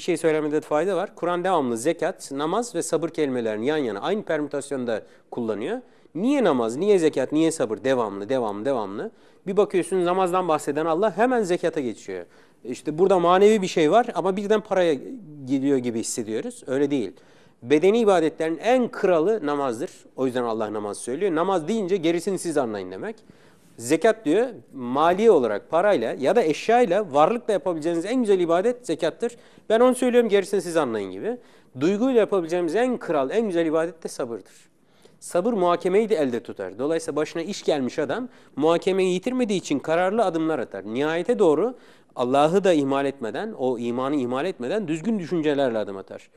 bir şey söylemede fayda var. Kur'an devamlı zekat, namaz ve sabır kelimelerini yan yana aynı permütasyonda kullanıyor. Niye namaz, niye zekat, niye sabır? Devamlı, devamlı, devamlı. Bir bakıyorsun namazdan bahseden Allah hemen zekata geçiyor. İşte burada manevi bir şey var ama birden paraya gidiyor gibi hissediyoruz. Öyle değil. Bedeni ibadetlerin en kralı namazdır. O yüzden Allah namaz söylüyor. Namaz deyince gerisini siz anlayın demek. Zekat diyor mali olarak parayla ya da eşyayla varlıkla yapabileceğiniz en güzel ibadet zekattır. Ben onu söylüyorum gerisini siz anlayın gibi. Duyguyla yapabileceğimiz en kral, en güzel ibadet de sabırdır. Sabır muhakemeyi de elde tutar. Dolayısıyla başına iş gelmiş adam muhakemeyi yitirmediği için kararlı adımlar atar. Nihayete doğru Allah'ı da ihmal etmeden, o imanı ihmal etmeden düzgün düşüncelerle adım atar.